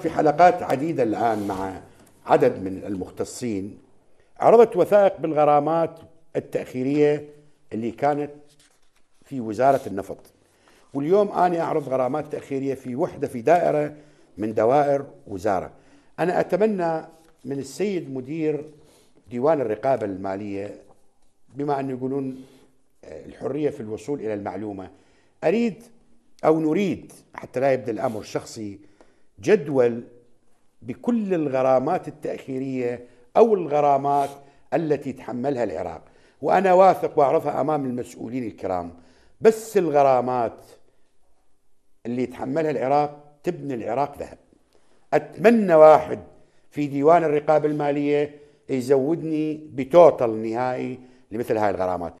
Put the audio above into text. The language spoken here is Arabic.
في حلقات عديدة الآن مع عدد من المختصين عرضت وثائق بالغرامات التأخيرية اللي كانت في وزارة النفط واليوم أنا أعرض غرامات تأخيرية في وحدة في دائرة من دوائر وزارة أنا أتمنى من السيد مدير ديوان الرقابة المالية بما أن يقولون آه، الحرية في الوصول إلى المعلومة أريد أو نريد حتى لا يبدأ الأمر شخصي جدول بكل الغرامات التأخيرية أو الغرامات التي تحملها العراق وأنا واثق وأعرفها أمام المسؤولين الكرام بس الغرامات اللي يتحملها العراق تبني العراق ذهب أتمنى واحد في ديوان الرقابة المالية يزودني بتوتل نهائي لمثل هاي الغرامات